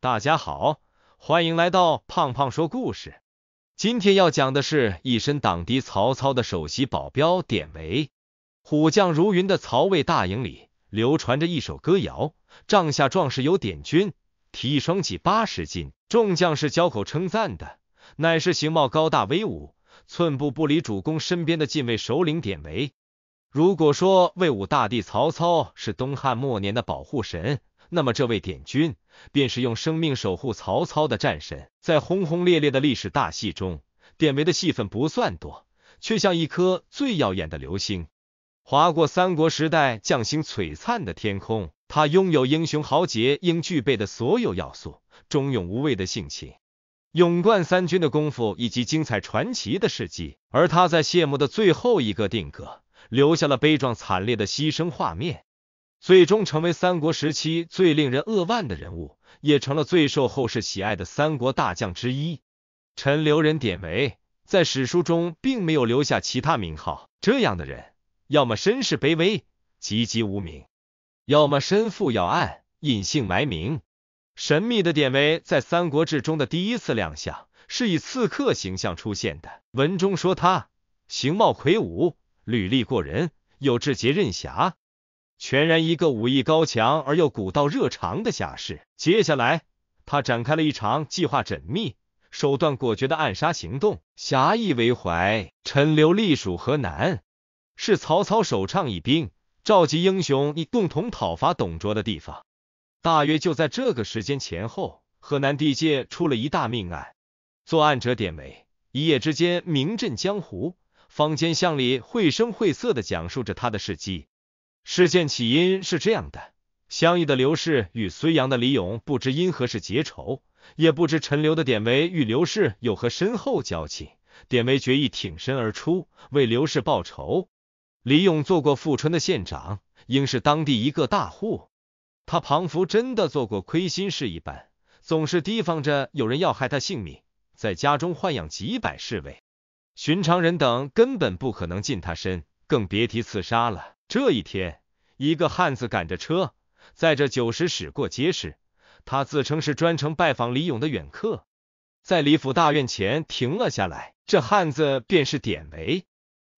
大家好，欢迎来到胖胖说故事。今天要讲的是一身挡敌曹操的首席保镖典韦。虎将如云的曹魏大营里，流传着一首歌谣：“帐下壮士有典军，提双戟八十斤。”众将士交口称赞的，乃是形貌高大威武、寸步不离主公身边的禁卫首领典韦。如果说魏武大帝曹操是东汉末年的保护神，那么这位典军。便是用生命守护曹操的战神，在轰轰烈烈的历史大戏中，典韦的戏份不算多，却像一颗最耀眼的流星，划过三国时代将星璀璨的天空。他拥有英雄豪杰应具备的所有要素：忠勇无畏的性情，勇冠三军的功夫，以及精彩传奇的事迹。而他在谢幕的最后一个定格，留下了悲壮惨烈的牺牲画面。最终成为三国时期最令人扼腕的人物，也成了最受后世喜爱的三国大将之一。陈留人典韦在史书中并没有留下其他名号。这样的人，要么身世卑微，籍籍无名；要么身负要案，隐姓埋名。神秘的典韦在《三国志》中的第一次亮相是以刺客形象出现的。文中说他形貌魁梧，履历过人，有志节任侠。全然一个武艺高强而又古道热肠的侠士。接下来，他展开了一场计划缜密、手段果决的暗杀行动。侠义为怀，陈留隶属河南，是曹操首倡以兵召集英雄以共同讨伐董卓的地方。大约就在这个时间前后，河南地界出了一大命案，作案者典韦，一夜之间名震江湖，坊间巷里绘声绘色的讲述着他的事迹。事件起因是这样的：相遇的刘氏与睢阳的李勇不知因何事结仇，也不知陈留的典韦与刘氏有何深厚交情。典韦决意挺身而出，为刘氏报仇。李勇做过富春的县长，应是当地一个大户。他庞福真的做过亏心事一般，总是提防着有人要害他性命，在家中豢养几百侍卫，寻常人等根本不可能近他身，更别提刺杀了。这一天。一个汉子赶着车，在这九十驶过街时，他自称是专程拜访李勇的远客，在李府大院前停了下来。这汉子便是典韦。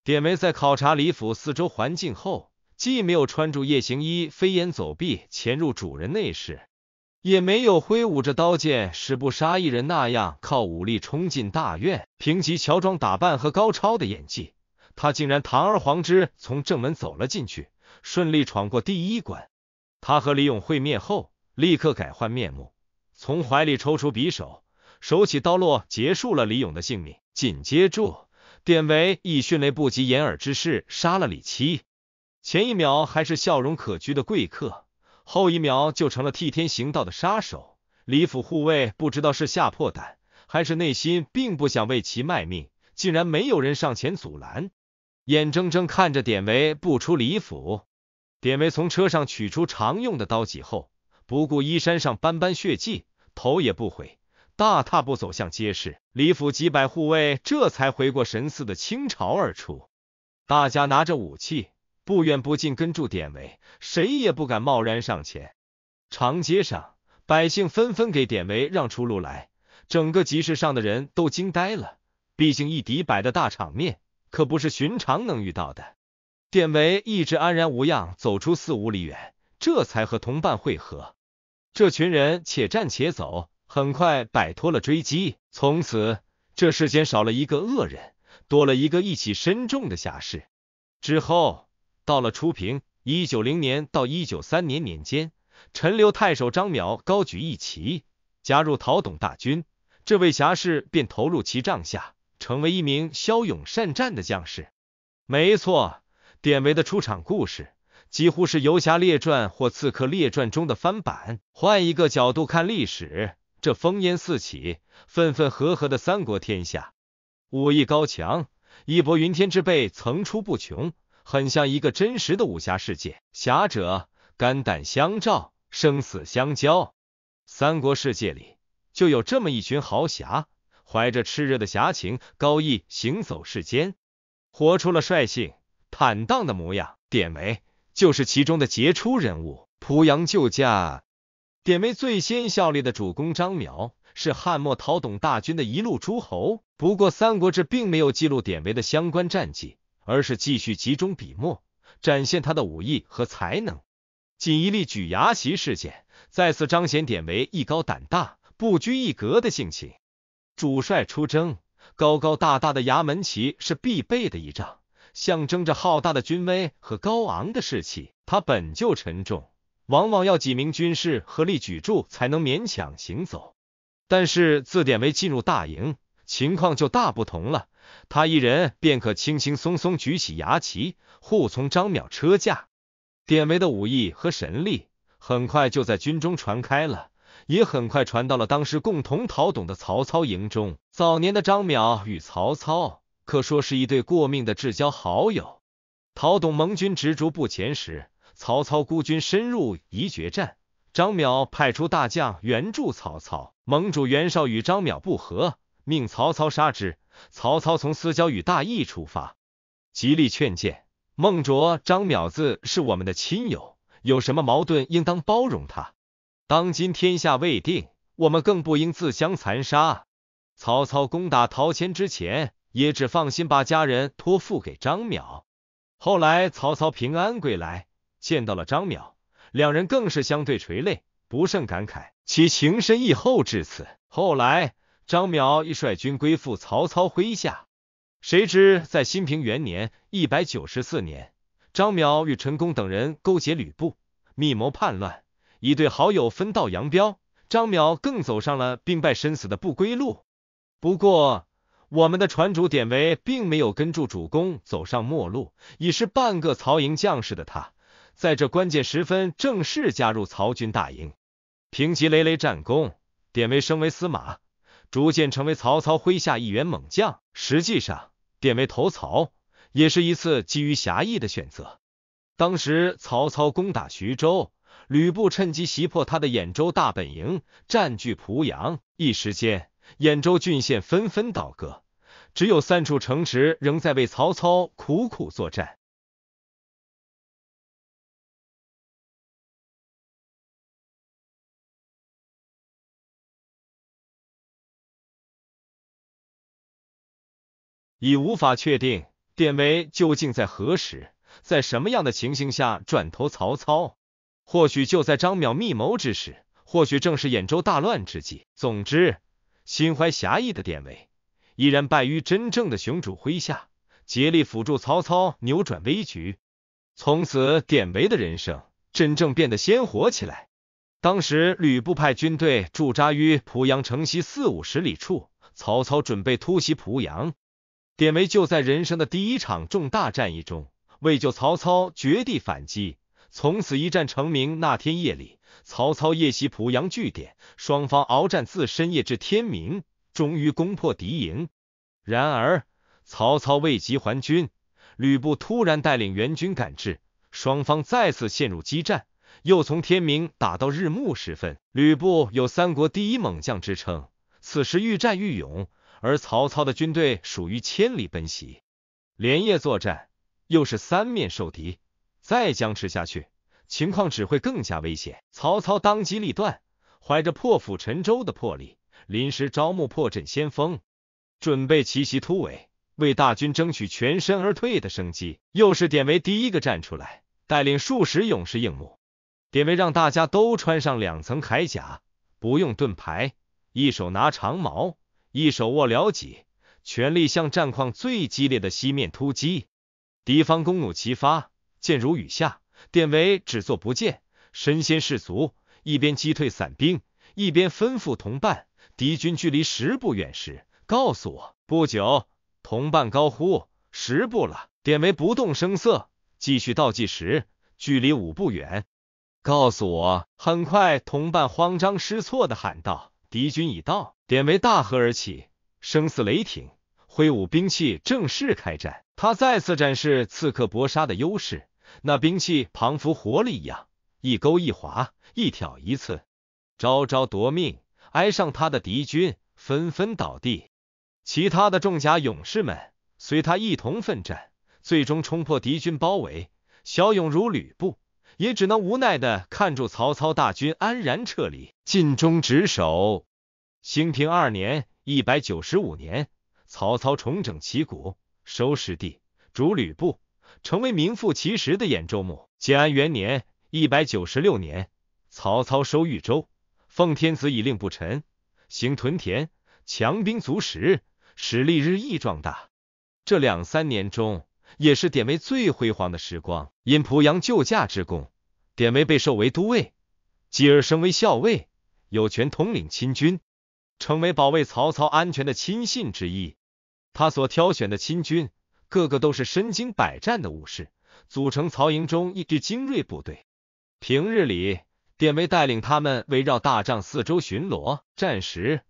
典韦在考察李府四周环境后，既没有穿住夜行衣飞檐走壁潜入主人内室，也没有挥舞着刀剑十步杀一人那样靠武力冲进大院。凭借乔装打扮和高超的演技，他竟然堂而皇之从正门走了进去。顺利闯过第一关，他和李勇会面后，立刻改换面目，从怀里抽出匕首，手起刀落，结束了李勇的性命。紧接着，典韦以迅雷不及掩耳之势杀了李七。前一秒还是笑容可掬的贵客，后一秒就成了替天行道的杀手。李府护卫不知道是吓破胆，还是内心并不想为其卖命，竟然没有人上前阻拦，眼睁睁看着典韦步出李府。典韦从车上取出常用的刀戟后，不顾衣衫上斑斑血迹，头也不回，大踏步走向街市。李府几百护卫这才回过神似的倾巢而出，大家拿着武器，不远不近跟住典韦，谁也不敢贸然上前。长街上，百姓纷纷给典韦让出路来，整个集市上的人都惊呆了。毕竟一敌百的大场面，可不是寻常能遇到的。典韦一直安然无恙，走出四五里远，这才和同伴会合。这群人且战且走，很快摆脱了追击。从此，这世间少了一个恶人，多了一个义气深重的侠士。之后，到了初平一九零年到一九三年年间，陈留太守张邈高举义旗，加入陶董大军，这位侠士便投入其帐下，成为一名骁勇善战的将士。没错。典韦的出场故事几乎是《游侠列传》或《刺客列传》中的翻版。换一个角度看历史，这烽烟四起、分分合合的三国天下，武艺高强、义薄云天之辈层出不穷，很像一个真实的武侠世界。侠者肝胆相照，生死相交。三国世界里就有这么一群豪侠，怀着炽热的侠情、高义行走世间，活出了率性。坦荡的模样，典韦就是其中的杰出人物。濮阳救驾，典韦最先效力的主公张邈是汉末讨董大军的一路诸侯。不过，《三国志》并没有记录典韦的相关战绩，而是继续集中笔墨展现他的武艺和才能。锦衣吏举牙旗事件，再次彰显典韦艺高胆大、不拘一格的性情。主帅出征，高高大大的衙门旗是必备的一仗。象征着浩大的军威和高昂的士气，它本就沉重，往往要几名军士合力举住才能勉强行走。但是自典韦进入大营，情况就大不同了，他一人便可轻轻松松举起牙旗护从张淼车驾。典韦的武艺和神力很快就在军中传开了，也很快传到了当时共同讨董的曹操营中。早年的张淼与曹操。可说是一对过命的至交好友。陶董盟军执着不前时，曹操孤军深入，宜决战。张邈派出大将援助曹操。盟主袁绍与张邈不和，命曹操杀之。曹操从私交与大义出发，极力劝谏孟卓。张邈字是我们的亲友，有什么矛盾，应当包容他。当今天下未定，我们更不应自相残杀。曹操攻打陶谦之前。也只放心把家人托付给张淼。后来曹操平安归来，见到了张淼，两人更是相对垂泪，不胜感慨，其情深意厚至此。后来张淼一率军归附曹操麾下。谁知在新平元年（一百九十四年），张淼与陈宫等人勾结吕布，密谋叛乱，一对好友分道扬镳。张淼更走上了兵败身死的不归路。不过。我们的船主典韦并没有跟住主公走上末路，已是半个曹营将士的他，在这关键时分正式加入曹军大营，凭级累累战功，典韦升为司马，逐渐成为曹操麾下一员猛将。实际上，典韦投曹也是一次基于侠义的选择。当时曹操攻打徐州，吕布趁机袭破他的兖州大本营，占据濮阳，一时间。兖州郡县纷纷倒戈，只有三处城池仍在为曹操苦苦作战。已无法确定典韦究竟在何时、在什么样的情形下转投曹操。或许就在张邈密谋之时，或许正是兖州大乱之际。总之。心怀侠义的典韦，依然败于真正的雄主麾下，竭力辅助曹操扭转危局。从此，典韦的人生真正变得鲜活起来。当时，吕布派军队驻扎于濮阳城西四五十里处，曹操准备突袭濮阳。典韦就在人生的第一场重大战役中，为救曹操绝地反击。从此一战成名。那天夜里，曹操夜袭濮阳据点，双方鏖战自深夜至天明，终于攻破敌营。然而，曹操未及还军，吕布突然带领援军赶至，双方再次陷入激战，又从天明打到日暮时分。吕布有“三国第一猛将”之称，此时愈战愈勇，而曹操的军队属于千里奔袭，连夜作战，又是三面受敌。再僵持下去，情况只会更加危险。曹操当机立断，怀着破釜沉舟的魄力，临时招募破阵先锋，准备奇袭突围，为大军争取全身而退的生机。又是典韦第一个站出来，带领数十勇士应募。典韦让大家都穿上两层铠甲，不用盾牌，一手拿长矛，一手握辽戟，全力向战况最激烈的西面突击。敌方弓弩齐发。箭如雨下，典韦只做不见，身先士卒，一边击退散兵，一边吩咐同伴：“敌军距离十步远时，告诉我。”不久，同伴高呼：“十步了！”典韦不动声色，继续倒计时：“距离五步远，告诉我。”很快，同伴慌张失措地喊道：“敌军已到！”典韦大喝而起，声似雷霆，挥舞兵器，正式开战。他再次展示刺客搏杀的优势。那兵器仿佛活了一样，一勾一划，一挑一刺，招招夺命。挨上他的敌军纷纷倒地，其他的重甲勇士们随他一同奋战，最终冲破敌军包围。骁勇如吕布，也只能无奈的看住曹操大军安然撤离。尽忠职守。兴平二年（一百九十五年），曹操重整旗鼓，收拾地，逐吕布。成为名副其实的兖州牧。建安元年（一百九十六年），曹操收豫州，奉天子以令不臣，行屯田，强兵足食，实力日益壮大。这两三年中，也是典韦最辉煌的时光。因濮阳救驾之功，典韦被授为都尉，继而升为校尉，有权统领亲军，成为保卫曹操安全的亲信之一。他所挑选的亲军。个个都是身经百战的武士，组成曹营中一支精锐部队。平日里，典韦带领他们围绕大帐四周巡逻；战时，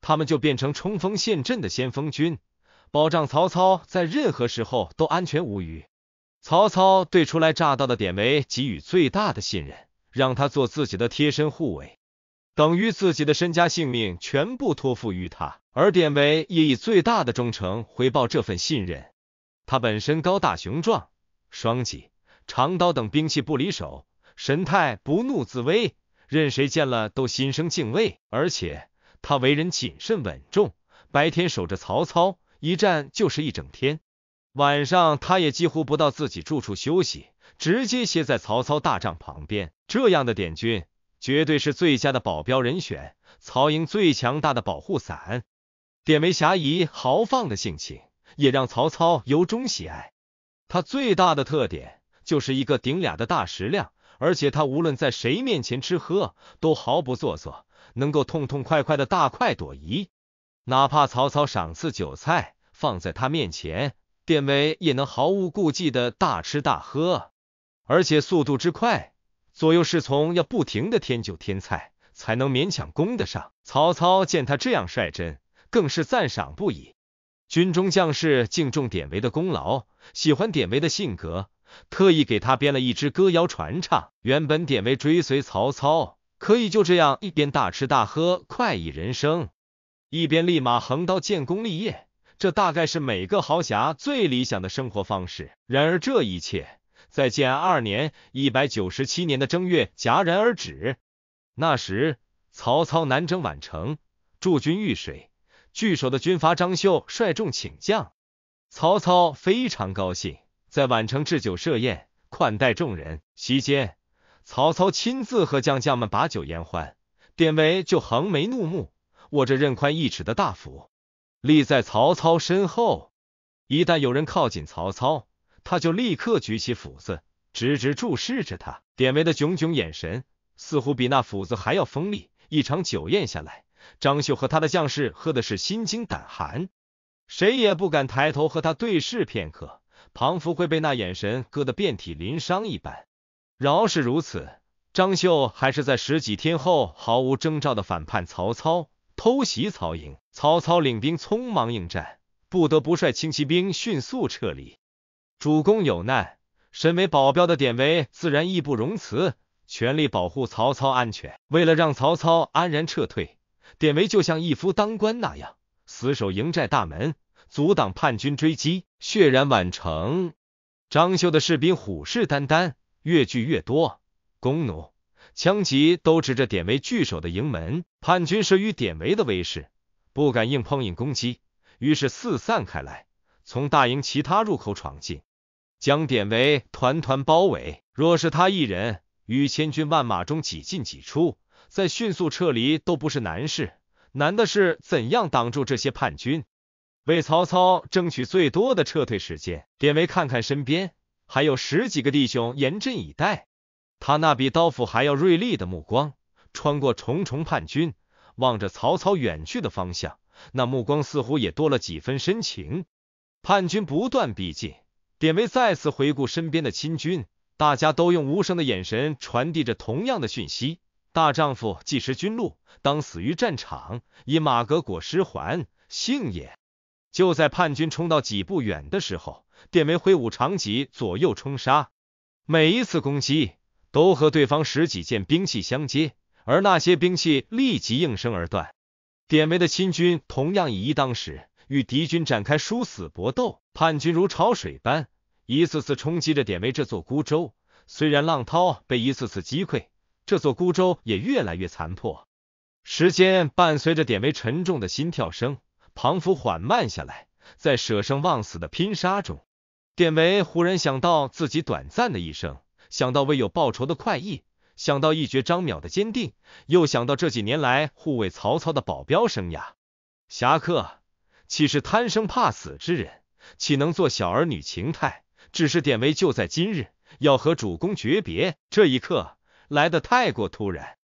他们就变成冲锋陷阵的先锋军，保障曹操在任何时候都安全无虞。曹操对初来乍到的典韦给予最大的信任，让他做自己的贴身护卫，等于自己的身家性命全部托付于他。而典韦也以最大的忠诚回报这份信任。他本身高大雄壮，双戟、长刀等兵器不离手，神态不怒自威，任谁见了都心生敬畏。而且他为人谨慎稳重，白天守着曹操，一站就是一整天；晚上他也几乎不到自己住处休息，直接歇在曹操大帐旁边。这样的典军，绝对是最佳的保镖人选，曹营最强大的保护伞。典韦侠义豪放的性情。也让曹操由衷喜爱。他最大的特点就是一个顶俩的大食量，而且他无论在谁面前吃喝都毫不做作，能够痛痛快快的大快朵颐。哪怕曹操赏赐酒菜放在他面前，典韦也能毫无顾忌的大吃大喝，而且速度之快，左右侍从要不停的添酒添菜才能勉强供得上。曹操见他这样率真，更是赞赏不已。军中将士敬重典韦的功劳，喜欢典韦的性格，特意给他编了一支歌谣传唱。原本典韦追随曹操，可以就这样一边大吃大喝、快意人生，一边立马横刀建功立业，这大概是每个豪侠最理想的生活方式。然而，这一切在建安二年（一百九十七年）的正月戛然而止。那时，曹操南征宛城，驻军玉水。据守的军阀张绣率众请将，曹操非常高兴，在宛城置酒设宴，款待众人。席间，曹操亲自和将将们把酒言欢，典韦就横眉怒目，握着刃宽一尺的大斧，立在曹操身后。一旦有人靠近曹操，他就立刻举起斧子，直直注视着他。典韦的炯炯眼神，似乎比那斧子还要锋利。一场酒宴下来。张绣和他的将士喝的是心惊胆寒，谁也不敢抬头和他对视片刻。庞福会被那眼神割得遍体鳞伤一般。饶是如此，张绣还是在十几天后毫无征兆的反叛曹操，偷袭曹营。曹操领兵匆忙应战，不得不率轻骑兵迅速撤离。主公有难，身为保镖的典韦自然义不容辞，全力保护曹操安全。为了让曹操安然撤退。典韦就像一夫当关那样，死守营寨大门，阻挡叛军追击，血染宛城。张绣的士兵虎视眈眈，越聚越多，弓弩、枪戟都指着典韦据守的营门。叛军慑于典韦的威势，不敢硬碰硬攻击，于是四散开来，从大营其他入口闯进，将典韦团团包围。若是他一人，于千军万马中几进几出。在迅速撤离都不是难事，难的是怎样挡住这些叛军，为曹操争取最多的撤退时间。典韦看看身边还有十几个弟兄严阵以待，他那比刀斧还要锐利的目光穿过重重叛军，望着曹操远去的方向，那目光似乎也多了几分深情。叛军不断逼近，典韦再次回顾身边的亲军，大家都用无声的眼神传递着同样的讯息。大丈夫既食军禄，当死于战场，以马革裹尸还，幸也。就在叛军冲到几步远的时候，典韦挥舞长戟左右冲杀，每一次攻击都和对方十几件兵器相接，而那些兵器立即应声而断。典韦的亲军同样以一当十，与敌军展开殊死搏斗。叛军如潮水般一次次冲击着典韦这座孤舟，虽然浪涛被一次次击溃。这座孤舟也越来越残破。时间伴随着典韦沉重的心跳声，彷佛缓慢下来。在舍生忘死的拼杀中，典韦忽然想到自己短暂的一生，想到未有报仇的快意，想到一决张淼的坚定，又想到这几年来护卫曹操的保镖生涯。侠客岂是贪生怕死之人？岂能做小儿女情态？只是典韦就在今日要和主公诀别，这一刻。来的太过突然，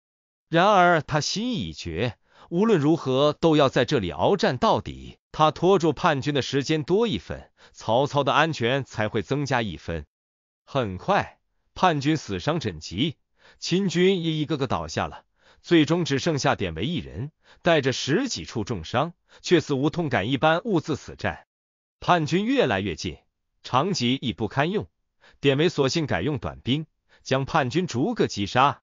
然而他心意已决，无论如何都要在这里鏖战到底。他拖住叛军的时间多一分，曹操的安全才会增加一分。很快，叛军死伤枕藉，秦军也一个个倒下了，最终只剩下典韦一人，带着十几处重伤，却似无痛感一般兀自死战。叛军越来越近，长戟已不堪用，典韦索性改用短兵。将叛军逐个击杀。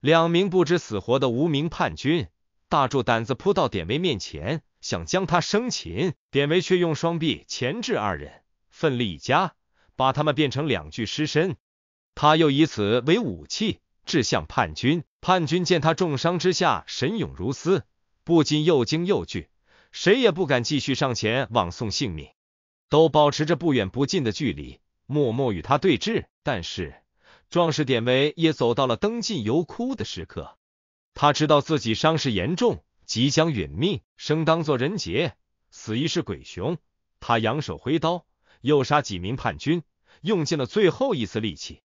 两名不知死活的无名叛军大柱胆子扑到典韦面前，想将他生擒。典韦却用双臂钳制二人，奋力一夹，把他们变成两具尸身。他又以此为武器，掷向叛军。叛军见他重伤之下神勇如斯，不禁又惊又惧，谁也不敢继续上前枉送性命，都保持着不远不近的距离，默默与他对峙。但是。壮士典韦也走到了灯尽油枯的时刻，他知道自己伤势严重，即将殒命，生当作人杰，死亦是鬼雄。他扬手挥刀，又杀几名叛军，用尽了最后一丝力气。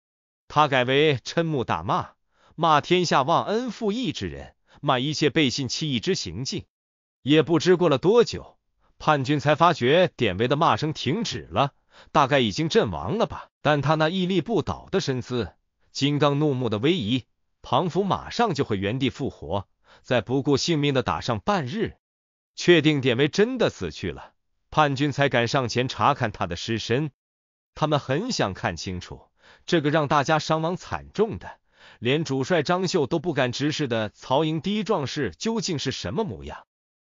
他改为嗔目大骂，骂天下忘恩负义之人，骂一切背信弃义之行径。也不知过了多久，叛军才发觉典韦的骂声停止了。大概已经阵亡了吧？但他那屹立不倒的身姿，金刚怒目的威仪，庞福马上就会原地复活，再不顾性命的打上半日，确定典韦真的死去了，叛军才敢上前查看他的尸身。他们很想看清楚这个让大家伤亡惨重的，连主帅张绣都不敢直视的曹营第一壮士究竟是什么模样。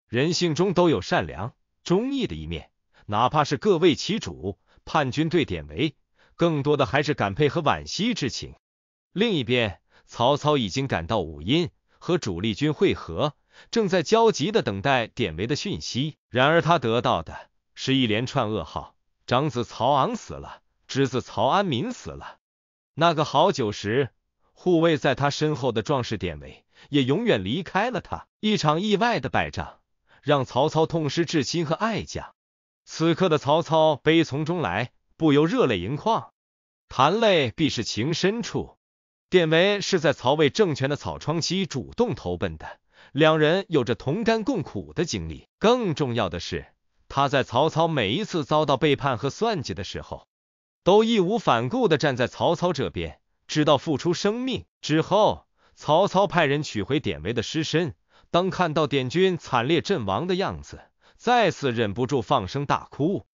人性中都有善良、忠义的一面，哪怕是各为其主。叛军对典韦，更多的还是感佩和惋惜之情。另一边，曹操已经赶到武阴和主力军汇合，正在焦急的等待典韦的讯息。然而，他得到的是一连串噩耗：长子曹昂死了，侄子曹安民死了，那个好久时护卫在他身后的壮士典韦也永远离开了他。一场意外的败仗，让曹操痛失至亲和爱将。此刻的曹操悲从中来，不由热泪盈眶。谈泪必是情深处。典韦是在曹魏政权的草创期主动投奔的，两人有着同甘共苦的经历。更重要的是，他在曹操每一次遭到背叛和算计的时候，都义无反顾的站在曹操这边，直到付出生命。之后，曹操派人取回典韦的尸身，当看到典军惨烈阵亡的样子。再次忍不住放声大哭。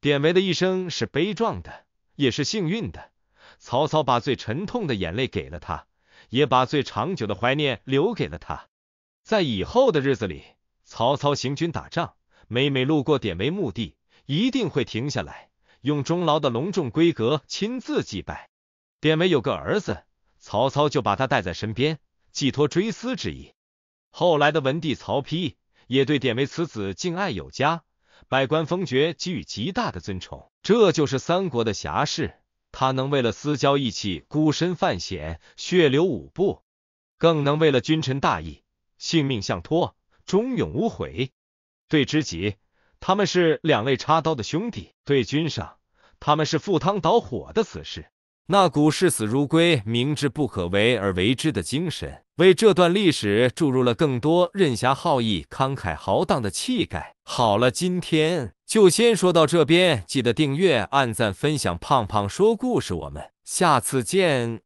典韦的一生是悲壮的，也是幸运的。曹操把最沉痛的眼泪给了他，也把最长久的怀念留给了他。在以后的日子里，曹操行军打仗，每每路过典韦墓地，一定会停下来，用钟牢的隆重规格亲自祭拜。典韦有个儿子，曹操就把他带在身边，寄托追思之意。后来的文帝曹丕。也对典韦此子敬爱有加，百官封爵，给予极大的尊崇。这就是三国的侠士，他能为了私交义气孤身犯险，血流五步；更能为了君臣大义，性命相托，忠勇无悔。对知己，他们是两肋插刀的兄弟；对君上，他们是赴汤蹈火的死士。那股视死如归、明知不可为而为之的精神。为这段历史注入了更多任侠好义、慷慨豪荡的气概。好了，今天就先说到这边，记得订阅、按赞、分享。胖胖说故事，我们下次见。